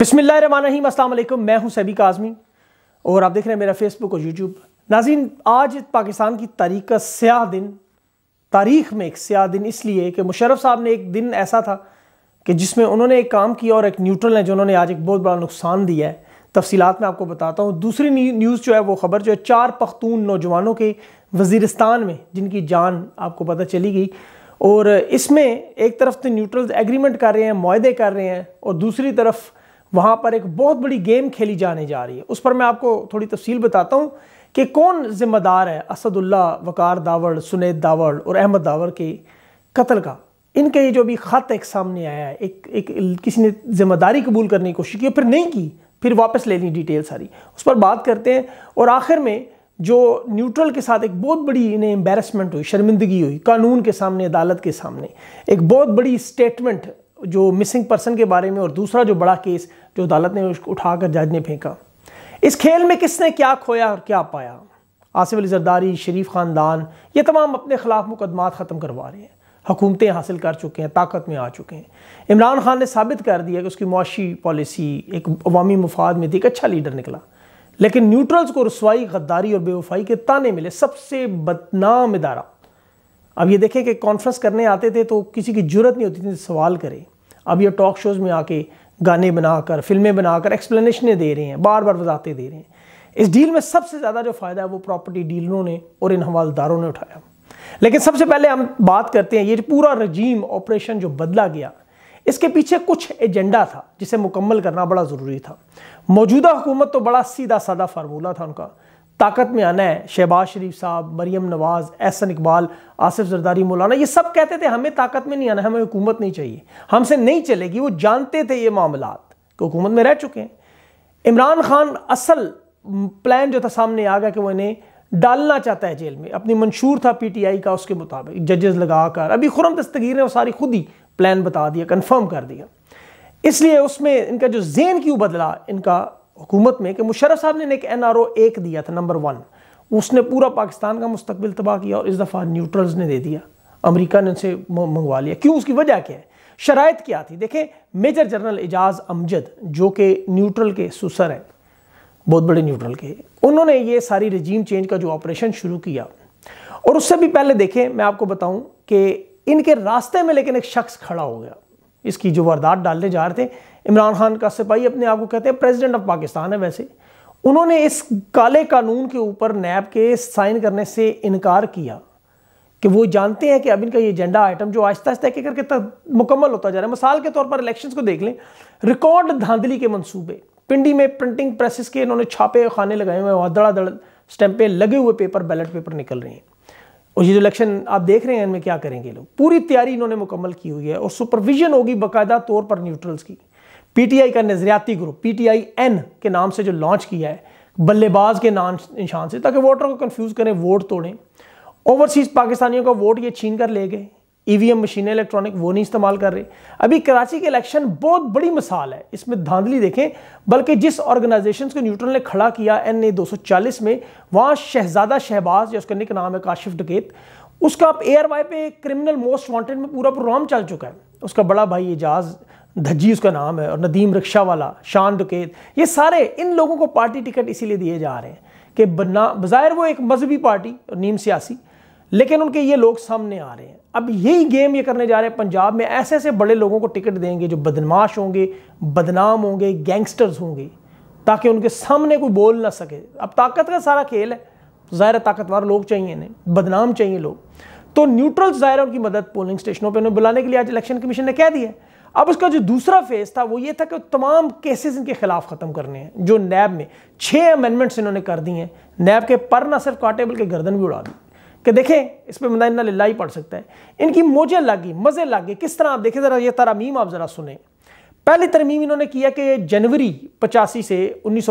रही अल्लाम मैं हूं सभी काजमी और आप देख रहे हैं मेरा फेसबुक और यूट्यूब नाजीन आज पाकिस्तान की तारीख का स्याह दिन तारीख में एक स्याह दिन इसलिए कि मुशरफ साहब ने एक दिन ऐसा था कि जिसमें उन्होंने एक काम किया और एक न्यूट्रल है जो उन्होंने आज एक बहुत बड़ा नुकसान दिया है तफसीत में आपको बताता हूँ दूसरी न्यूज़ जो है वो खबर जो है चार पख्तून नौजवानों के वजीरस्तान में जिनकी जान आपको पता चली गई और इसमें एक तरफ तो न्यूट्रल एग्रीमेंट कर रहे हैं माहदे कर रहे हैं और दूसरी तरफ वहाँ पर एक बहुत बड़ी गेम खेली जाने जा रही है उस पर मैं आपको थोड़ी तफसील बताता हूँ कि कौन जिम्मेदार है असदुल्ला वकार दावड़ सुनेद दावड़ और अहमद दावड़ के कत्ल का इनके ये जो भी ख़त एक सामने आया है एक एक किसी ने जिम्मेदारी कबूल करने की कोशिश की फिर नहीं की फिर वापस ले ली डिटेल सारी उस पर बात करते हैं और आखिर में जो न्यूट्रल के साथ एक बहुत बड़ी इन्हें एम्बेरसमेंट हुई शर्मिंदगी हुई कानून के सामने अदालत के सामने एक बहुत बड़ी स्टेटमेंट जो मिसिंग पर्सन के बारे में और दूसरा जो बड़ा केस जो अदालत ने उसको उठाकर जज ने फेंका इस खेल में किसने क्या खोया और क्या पाया आसिफ अली जरदारी शरीफ ख़ानदान ये तमाम अपने ख़िलाफ़ मुकदमा ख़त्म करवा रहे हैं हुकूमतें हासिल कर चुके हैं ताकत में आ चुके हैं इमरान खान ने साबित कर दिया कि उसकी मुआशी पॉलिसी एक अवामी मफाद में थी एक अच्छा लीडर निकला लेकिन न्यूट्रल्स को रसवाई गद्दारी और बेवफाई के ताने मिले सबसे बदनाम इदारा अब ये देखें कि कॉन्फ्रेंस करने आते थे तो किसी की जरूरत नहीं होती थी सवाल करें अब यह टॉक शोज़ में आके गाने बनाकर फिल्में बनाकर एक्सप्लेनेशनें दे रहे हैं बार बार बताते दे रहे हैं इस डील में सबसे ज़्यादा जो फ़ायदा है वो प्रॉपर्टी डीलरों ने और इन हवालदारों ने उठाया लेकिन सबसे पहले हम बात करते हैं ये पूरा रजीम ऑपरेशन जो बदला गया इसके पीछे कुछ एजेंडा था जिसे मुकम्मल करना बड़ा ज़रूरी था मौजूदा हुकूमत तो बड़ा सीधा सादा फार्मूला था उनका ताकत में आना है शहबाज शरीफ साहब मरीम नवाज़ एहसन इकबाल आसिफ जरदारी मौलाना ये सब कहते थे हमें ताकत में नहीं आना हमें हुकूमत नहीं चाहिए हमसे नहीं चलेगी वो जानते थे ये मामला कि हुकूमत में रह चुके हैं इमरान खान असल प्लान जो था सामने आ गया कि वो इन्हें डालना चाहता है जेल में अपनी मंशूर था पीटीआई का उसके मुताबिक जजेस लगा कर अभी खुरम दस्तगीर ने वो सारी खुद ही प्लान बता दिया कन्फर्म कर दिया इसलिए उसमें इनका जो जेन क्यों बदला इनका हुकूमत में कि मुशरफ साहब ने एक एन आर ओ एक दिया था नंबर वन उसने पूरा पाकिस्तान का मुस्तबिल तबाह किया और इस दफ़ा न्यूट्रल्स ने दे दिया अमरीका ने उनसे मंगवा लिया क्यों उसकी वजह क्या है शराय क्या थी देखें मेजर जनरल एजाज अमजद जो कि न्यूट्रल के सुसर हैं बहुत बड़े न्यूट्रल के उन्होंने ये सारी रजीम चेंज का जो ऑपरेशन शुरू किया और उससे भी पहले देखें मैं आपको बताऊं कि इनके रास्ते में लेकिन एक शख्स खड़ा हो गया इसकी जो वारदात डालने जा रहे थे इमरान खान का सिपाही अपने आप को कहते हैं प्रेसिडेंट ऑफ पाकिस्तान है वैसे उन्होंने इस काले कानून के ऊपर नैब के साइन करने से इनकार किया कि वो जानते हैं कि अब इनका ये एजेंडा आइटम जो आहिस्ता आहिस्ता के करके मुकम्मल होता जा रहा है मिसाल के तौर पर इलेक्शंस को देख लें रिकॉर्ड धांधली के मंसूबे पिंडी में प्रिंटिंग प्रेसेस के इन्होंने छापे खाने लगाए हुए हैं वहाँ धड़ाधड़ स्टैंप लगे हुए पेपर बैलेट पेपर निकल रहे हैं और ये जो इलेक्शन आप देख रहे हैं इनमें क्या करेंगे लोग पूरी तैयारी इन्होंने मुकम्मल की हुई है और सुपरविजन होगी बाकायदा तौर पर न्यूट्रल्स की पीटीआई का नजरियाती ग्रुप पीटीआई एन के नाम से जो लॉन्च किया है बल्लेबाज के नाम निशान से ताकि वोटर को कंफ्यूज करें वोट तोड़ें ओवरसीज पाकिस्तानियों का वोट ये छीन कर ले गए ईवीएम e मशीनें इलेक्ट्रॉनिक वो नहीं इस्तेमाल कर रहे अभी कराची के इलेक्शन बहुत बड़ी मिसाल है इसमें धांधली देखें बल्कि जिस ऑर्गेनाइजेशन को न्यूट्रल ने खड़ा किया एन ए दो में वहाँ शहजादा शहबाज या उसका निक नाम है काशिफ डकेत उसका अब ए पे क्रिमिनल मोस्ट वांटेड में पूरा प्रोग्राम चल चुका है उसका बड़ा भाई एजाज धज्जी उसका नाम है और नदीम रिक्शा वाला शान डुकेत ये सारे इन लोगों को पार्टी टिकट इसीलिए दिए जा रहे हैं कि बना बज़ाहिर वो एक मजहबी पार्टी और नीम सियासी लेकिन उनके ये लोग सामने आ रहे हैं अब यही गेम ये करने जा रहे हैं पंजाब में ऐसे ऐसे बड़े लोगों को टिकट देंगे जो बदमाश होंगे बदनाम होंगे गैंगस्टर्स होंगे ताकि उनके सामने कोई बोल ना सके अब ताकत का सारा खेल है ज़ाहिर ताकतवर लोग चाहिए इन्हें बदनाम चाहिए लोग तो न्यूट्रल ज़ाहिर उनकी मदद पोलिंग स्टेशनों पर उन्हें बुलाने के लिए आज इलेक्शन कमीशन ने कह दिया अब उसका जो दूसरा फेज था वो ये था कि तमाम केसेस इनके खिलाफ ख़त्म करने हैं जो नैब में छह अमेंडमेंट्स इन्होंने कर दी हैं नैब के पर ना सिर्फ काटे बल्कि गर्दन भी उड़ा दी कि देखें इस पर बंदा इन्ना लाही पढ़ सकता है इनकी मोजें गई मज़े गए किस तरह आप देखें ज़रा ये तरामीम आप ज़रा सुने पहली तरमीम इन्होंने किया कि जनवरी पचासी से उन्नीस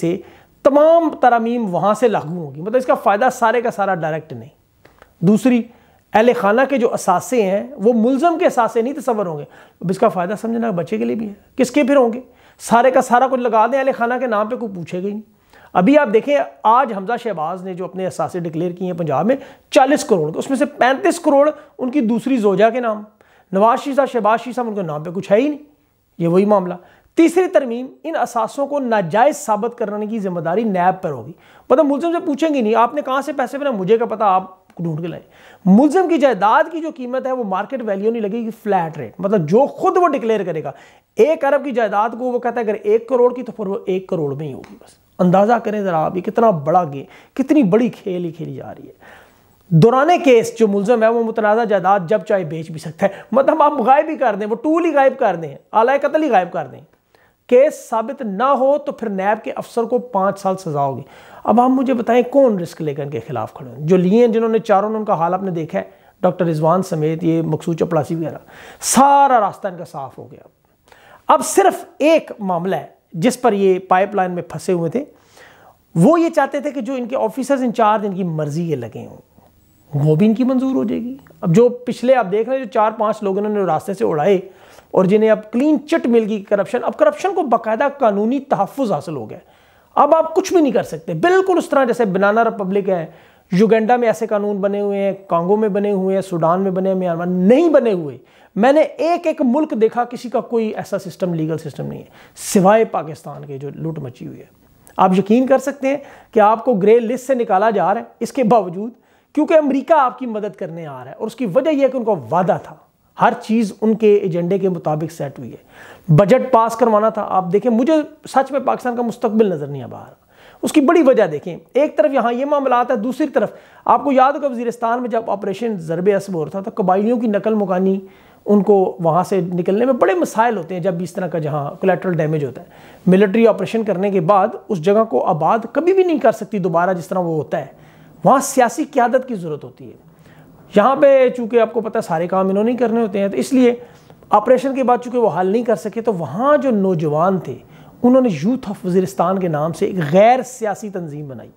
से तमाम तरामीम वहाँ से लागू होगी मतलब इसका फ़ायदा सारे का सारा डायरेक्ट नहीं दूसरी अहल खाना के जो असासे हैं वो मुलजम के असासे नहीं तस्वर होंगे अब इसका फ़ायदा समझना बच्चे के लिए भी है किसके फिर होंगे सारे का सारा कुछ लगा दें अहल खाना के नाम पर कोई पूछेगा ही नहीं अभी आप देखें आज हमजा शहबाज ने जो अपने असासे डिक्लेयर किए हैं पंजाब में 40 करोड़ तो उसमें से 35 करोड़ उनकी दूसरी जोजा के नाम नवाज साहब शहबाज शी साहब उनके नाम पे कुछ है ही नहीं ये वही मामला तीसरी तरमीम इन असासों को नाजायज़ साबित करने की जिम्मेदारी नैब पर होगी मतलब मुलजम से पूछेंगे नहीं आपने कहाँ से पैसे बनाए मुझे क्या पता आप ढूंढ के लाए मुलजम की जायदाद की जो कीमत है वो मार्केट वैल्यू नहीं लगेगी फ्लैट रेट मतलब जो खुद वो डिक्लेयर करेगा एक अरब की जायदाद को वो कहता है अगर एक करोड़ की तो फिर वो एक करोड़ में ही होगी बस अंदाज़ा करें ज़रा आप ये कितना बड़ा गे कितनी बड़ी खेल ही खेली जा रही है दौरान केस जो मुलजम है वो मुतनाजा जायदाद जब चाहे बेच भी सकता है मतलब आप गायब ही कर दें वो टूल ही गायब कर दें आलाय कतल ही गायब कर दें केस साबित ना हो तो फिर नैब के अफसर को पाँच साल सजा होगी अब आप मुझे बताएं कौन रिस्क लेकर के खिलाफ खड़े हैं जो लिए हैं जिन्होंने चारों ने उनका हाल आपने देखा है डॉक्टर रिजवान समेत ये मकसूद चपड़ासी वगैरह सारा रास्ता इनका साफ हो गया अब सिर्फ एक मामला है जिस पर ये पाइपलाइन में फंसे हुए थे वो ये चाहते थे कि जो इनके ऑफिसर्स इंचार्ज इनकी मर्जी ये लगे हों वो भी इनकी मंजूर हो जाएगी अब जो पिछले आप देख रहे हैं जो चार पांच लोग इन्होंने रास्ते से उड़ाए और जिन्हें अब क्लीन चिट मिल गई करप्शन अब करप्शन को बाकायदा कानूनी तहफ़ हासिल हो गया अब आप कुछ भी नहीं कर सकते बिल्कुल उस तरह जैसे बनाना रिपब्लिक है युगेंडा में ऐसे कानून बने हुए हैं कांगो में बने हुए हैं सूडान में बने म्यांमार नहीं बने हुए मैंने एक एक मुल्क देखा किसी का कोई ऐसा सिस्टम लीगल सिस्टम नहीं है सिवाय पाकिस्तान के जो लूट मची हुई है आप यकीन कर सकते हैं कि आपको ग्रे लिस्ट से निकाला जा रहा है इसके बावजूद क्योंकि अमेरिका आपकी मदद करने आ रहा है और उसकी वजह यह है कि उनका वादा था हर चीज़ उनके एजेंडे के मुताबिक सेट हुई है बजट पास करवाना था आप देखें मुझे सच में पाकिस्तान का मुस्तबिल नज़र नहीं आ रहा उसकी बड़ी वजह देखें एक तरफ यहाँ ये मामला है दूसरी तरफ आपको याद होगा वजीरस्तान में जब ऑपरेशन ज़रब असब हो रहा था तो कबाइलियों की नकल मकानी उनको वहाँ से निकलने में बड़े मसाइल होते हैं जब भी इस तरह का जहाँ कोलेट्रल डैमेज होता है मिलिट्री ऑपरेशन करने के बाद उस जगह को आबाद कभी भी नहीं कर सकती दोबारा जिस तरह वो होता है वहाँ सियासी क्यादत की ज़रूरत होती है यहाँ पे चूंकि आपको पता है सारे काम इन्होंने करने होते हैं तो इसलिए ऑपरेशन के बाद चूंकि वो हल नहीं कर सके तो वहाँ जो नौजवान थे उन्होंने यूथ ऑफ वजीरस्तान के नाम से एक गैर सियासी तंजीम बनाई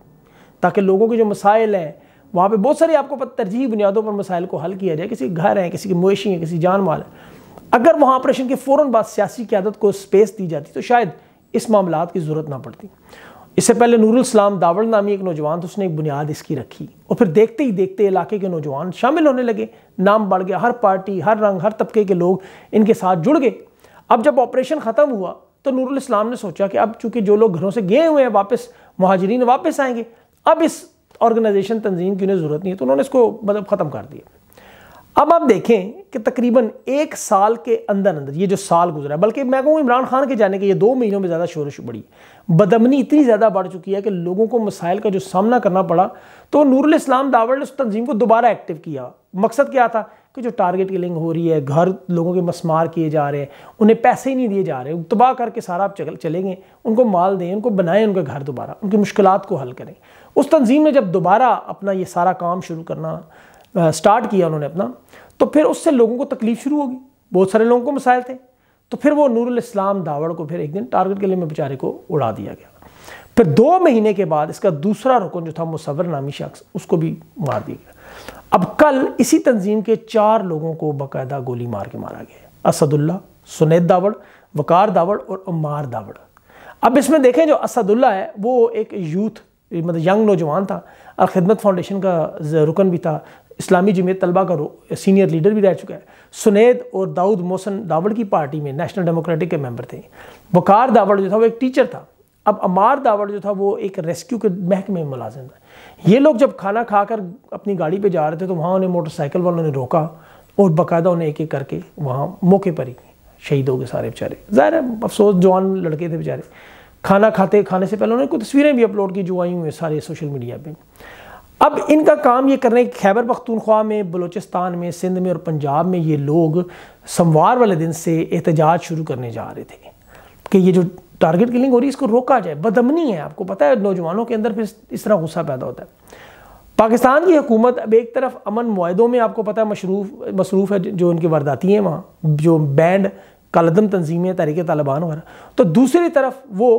ताकि लोगों के जो मसाइल हैं वहाँ पर बहुत सारे आपको पता तरजीह बुनियादों पर मसाइल को हल किया जाए किसी के घर हैं किसी की मवेशी हैं किसी जान माल है अगर वहाँ ऑपरेशन के फ़ौर बाद सियासी क्यादत को स्पेस दी जाती तो शायद इस मामला की ज़रूरत ना पड़ती इससे पहले नूरुल इस्लाम दावड़ नामी एक नौजवान तो उसने एक बुनियाद इसकी रखी और फिर देखते ही देखते इलाके के नौजवान शामिल होने लगे नाम बढ़ गया हर पार्टी हर रंग हर तबके के लोग इनके साथ जुड़ गए अब जब ऑपरेशन ख़त्म हुआ तो नूरुल इस्लाम ने सोचा कि अब चूंकि जो लोग घरों से गए हुए हैं वापस महाजरीन वापस आएंगे अब इस ऑर्गेनाइजेशन तंजीम की उन्हें ज़रूरत नहीं है तो उन्होंने इसको मतलब ख़त्म कर दिया अब आप देखें कि तकरीबन एक साल के अंदर अंदर ये जो साल गुजरा है बल्कि मैं कहूँ इमरान खान के जाने के ये दो महीनों में ज़्यादा शोरश बढ़ी बदमनी इतनी ज़्यादा बढ़ चुकी है कि लोगों को मसाइल का जो सामना करना पड़ा तो नूरुल इस्लाम दावर ने उस तंजीम को दोबारा एक्टिव किया मकसद क्या था कि जो टारगेट किलिंग हो रही है घर लोगों के मसमार किए जा रहे हैं उन्हें पैसे ही नहीं दिए जा रहे तबाह करके सारा आप चलेंगे उनको माल दें उनको बनाएं उनका घर दोबारा उनकी मुश्किल को हल करें उस तंजीम ने जब दोबारा अपना ये सारा काम शुरू करना स्टार्ट किया उन्होंने अपना तो फिर उससे लोगों को तकलीफ शुरू होगी बहुत सारे लोगों को मसाइल थे तो फिर वो नूरुल इस्लाम दावड़ को फिर एक दिन टारगेट के लिए में बेचारे को उड़ा दिया गया फिर दो महीने के बाद इसका दूसरा रुकन जो था मुसवर नामी शख्स उसको भी मार दिया गया अब कल इसी तंजीम के चार लोगों को बाकायदा गोली मार के मारा गया असदुल्ला सुनेद दावड़ वकार दावड़ और उमार दावड़ अब इसमें देखें जो असदुल्ला है वो एक यूथ मतलब यंग नौजवान था और खिदमत फाउंडेशन का रुकन भी था इस्लामी जमीत तलबा का सीनियर लीडर भी रह चुका है सुनेद और दाऊद मोहसन दावड़ की पार्टी में नेशनल डेमोक्रेटिक के मेंबर थे बकार दावड़ जो था वो एक टीचर था अब अमार दावड़ जो था वो एक रेस्क्यू के महकमे में मुलाजिम था ये लोग जब खाना खाकर अपनी गाड़ी पे जा रहे थे तो वहाँ उन्हें मोटरसाइकिल वालों ने रोका और बाकायदा उन्हें एक एक करके वहाँ मौके पर ही शहीद हो गए सारे बेचारे ज़ाहिर है अफसोस जवान लड़के थे बेचारे खाना खाते खाने से पहले उन्होंने कुछ तस्वीरें भी अपलोड की जो आई हुई हैं सारे सोशल मीडिया पर अब इनका काम ये करने खैबर पख्तूनख्वा में बलोचिस्तान में सिंध में और पंजाब में ये लोग सोमवार वाले दिन से एहतजाज शुरू करने जा रहे थे कि ये जो टारगेट किलिंग हो रही है इसको रोका जाए बदमनी है आपको पता है नौजवानों के अंदर फिर इस तरह गुस्सा पैदा होता है पाकिस्तान की हुकूमत अब एक तरफ अमन माहों में आपको पता है मशरूफ मसरूफ़ है जो उनके वारदाती हैं वहाँ जो बैंड कलदम तंजीमें तहरीक तालिबान वगैरह तो दूसरी तरफ वो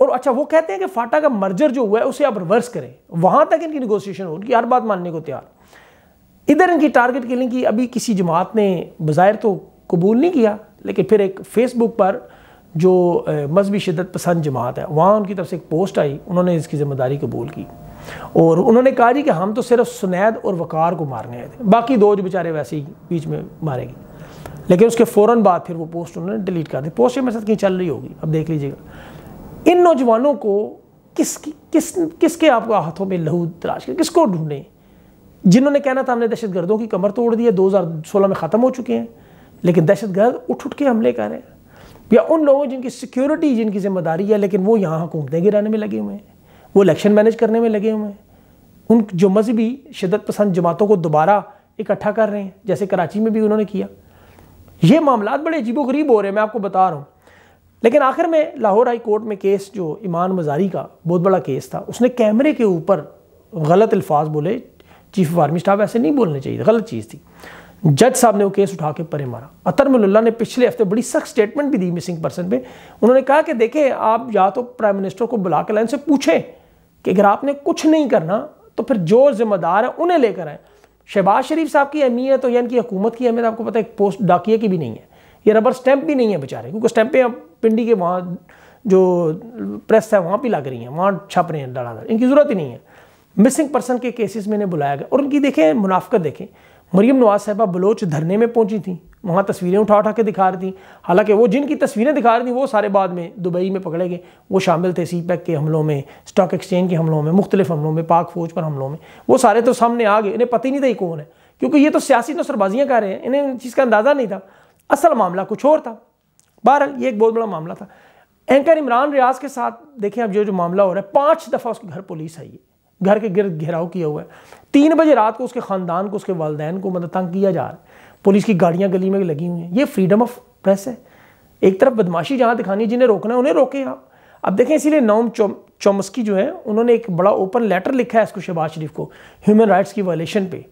और अच्छा वो कहते हैं कि फाटा का मर्जर जो हुआ है उसे आप रिवर्स करें वहां तक इनकी निगोशिएशन हो उनकी हर बात मानने को तैयार इधर इनकी टारगेट किलिंग की अभी किसी जमात ने बाहिर तो कबूल नहीं किया लेकिन फिर एक फेसबुक पर जो मजहबी शिदत पसंद जमात है वहाँ उनकी तरफ से एक पोस्ट आई उन्होंने इसकी ज़िम्मेदारी कबूल की और उन्होंने कहा जी कि हम तो सिर्फ सुनैद और वकार को मारने आए थे बाकी दो जो बेचारे वैसे ही बीच में मारेगी लेकिन उसके फ़ौर बाद फिर वो पोस्ट उन्होंने डिलीट कर दी पोस्ट मेरे साथ कहीं चल रही होगी अब देख लीजिएगा इन नौजवानों को किस किस किसके आपको हाथों में लहू तलाश कर किसको ढूंढें जिन्होंने कहना था हमने दहशत गर्दों की कमर तोड़ दी है 2016 में ख़त्म हो चुके हैं लेकिन दहशत गर्द उठ उठ के हमले कर रहे हैं या उन लोगों जिनकी सिक्योरिटी जिनकी जिम्मेदारी है लेकिन वो यहाँ हुकूमतें गिराने में लगे हुए हैं वो इलेक्शन मैनेज करने में लगे हुए हैं उन जो मजहबी शिदत पसंद जमातों को दोबारा इकट्ठा कर रहे हैं जैसे कराची में भी उन्होंने किया ये मामला बड़े अजीबो गरीब हो रहे हैं मैं आपको बता रहा हूँ लेकिन आखिर में लाहौर हाई कोर्ट में केस जो ईमान मजारी का बहुत बड़ा केस था उसने कैमरे के ऊपर गलत अल्फाज बोले चीफ ऑफ आर्मी स्टाफ ऐसे नहीं बोलने चाहिए गलत चीज़ थी जज साहब ने वो केस उठा के परे मारा अतर मिल्ला ने पिछले हफ्ते बड़ी सख्त स्टेटमेंट भी दी मिसिंग पर्सन पे उन्होंने कहा कि देखें आप या तो प्राइम मिनिस्टर को बुला के लाइन से पूछें कि अगर आपने कुछ नहीं करना तो फिर जो जिम्मेदार है उन्हें लेकर आए शहबाज शरीफ साहब की अहमियत तो और या इनकी हुकूमत की अहमियत आपको पता है पोस्ट डाकिया की भी नहीं है ये रबर स्टैंप भी नहीं है बेचारे क्योंकि स्टैंपें अब पिंडी के वहाँ जो प्रेस है वहाँ भी लग रही हैं वहाँ छप रहे हैं धड़ाधड़ इनकी ज़रूरत ही नहीं है मिसिंग पर्सन के केसेस में इन्हें बुलाया गया और उनकी देखें मुनाफ्त देखें मरीम नवाज साहबा बलोच धरने में पहुंची थी वहाँ तस्वीरें उठा उठा के दिखा रही थी हालांकि वो जिनकी तस्वीरें दिखा रही थी वो सारे बाद में दुबई में पकड़े गए वो शामिल थे सी पैक e के हमलों में स्टॉक एक्सचेंज के हमलों में मुख्तलिफ हमलों में पाक फौज पर हमलों में वो सारे तो सामने आ गए इन्हें पता ही नहीं था कौन है क्योंकि ये तो सियासी नसरबाजियाँ कर रहे हैं इन्हें चीज़ का अंदाज़ा नहीं था असल मामला कुछ और था बहरहाल ये एक बहुत बड़ा मामला था एंकर इमरान रियाज के साथ देखें अब जो जो मामला हो रहा है पाँच दफ़ा उसके घर पुलिस आई है घर के गिर घेराव किया हुआ है तीन बजे रात को उसके ख़ानदान को उसके वालदेन को मतलब तंग किया जा रहा है पुलिस की गाड़ियाँ गली में लगी हुई हैं ये फ्रीडम ऑफ प्रेस है एक तरफ बदमाशी जहाँ दिखानी है जिन्हें रोकना है उन्हें रोके आप अब देखें इसीलिए नौम चोमस्की जो है उन्होंने एक बड़ा ओपन लेटर लिखा है इसको शहबाज शरीफ को ह्यूमन राइट्स की वायलेशन पे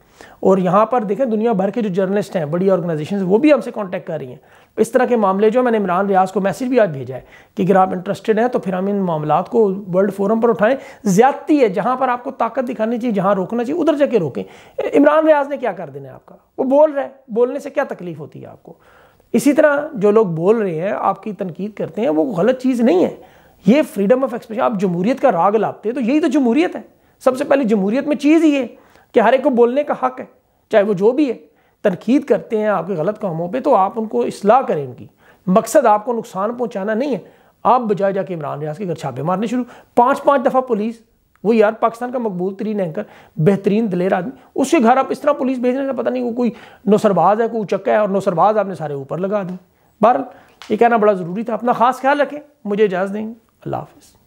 और यहाँ पर देखें दुनिया भर के जो जर्नलिस्ट हैं बड़ी ऑर्गेनाइजेशन वो भी हमसे कॉन्टैक्ट कर रही हैं इस तरह के मामले जो मैंने इमरान रियाज को मैसेज भी आज भेजा है कि अगर आप इंटरेस्टेड हैं तो फिर हम इन मामला को वर्ल्ड फोरम पर उठाएं ज्यादती है जहाँ पर आपको ताकत दिखानी चाहिए जहाँ रोकना चाहिए उधर जाके रोकें इमरान रियाज ने क्या कर देना है आपका वो बोल रहा है बोलने से क्या तकलीफ होती है आपको इसी तरह जो लोग बोल रहे हैं आपकी तनकीद करते हैं वो गलत चीज़ नहीं है ये फ्रीडम ऑफ एक्सप्रेशन आप जमहूरीत का राग लापते हैं तो यही तो जमहूरियत है सबसे पहले जमहूरियत में चीज़ ही है कि हर एक को बोलने का हक है चाहे वो जो भी है तनकीद करते हैं आपके गलत कामों पर तो आप उनको असलाह करें उनकी मकसद आपको नुकसान पहुँचाना नहीं है आप बजाय जाके इमरान रियाज के घर छापे मारने शुरू पाँच पाँच दफ़ा पुलिस वो यार पाकिस्तान का मकबूल तरीन एंकर बेहतरीन दलेर आदमी उसके घर आप इस तरह पुलिस भेजने से पता नहीं वो कोई नौसरबाज है कोई उचक्का है और नौसरबाज आपने सारे ऊपर लगा दी बहर ये कहना बड़ा ज़रूरी था अपना खास ख्याल रखें मुझे इजाज़त देंगे अल्लाह हाफिज़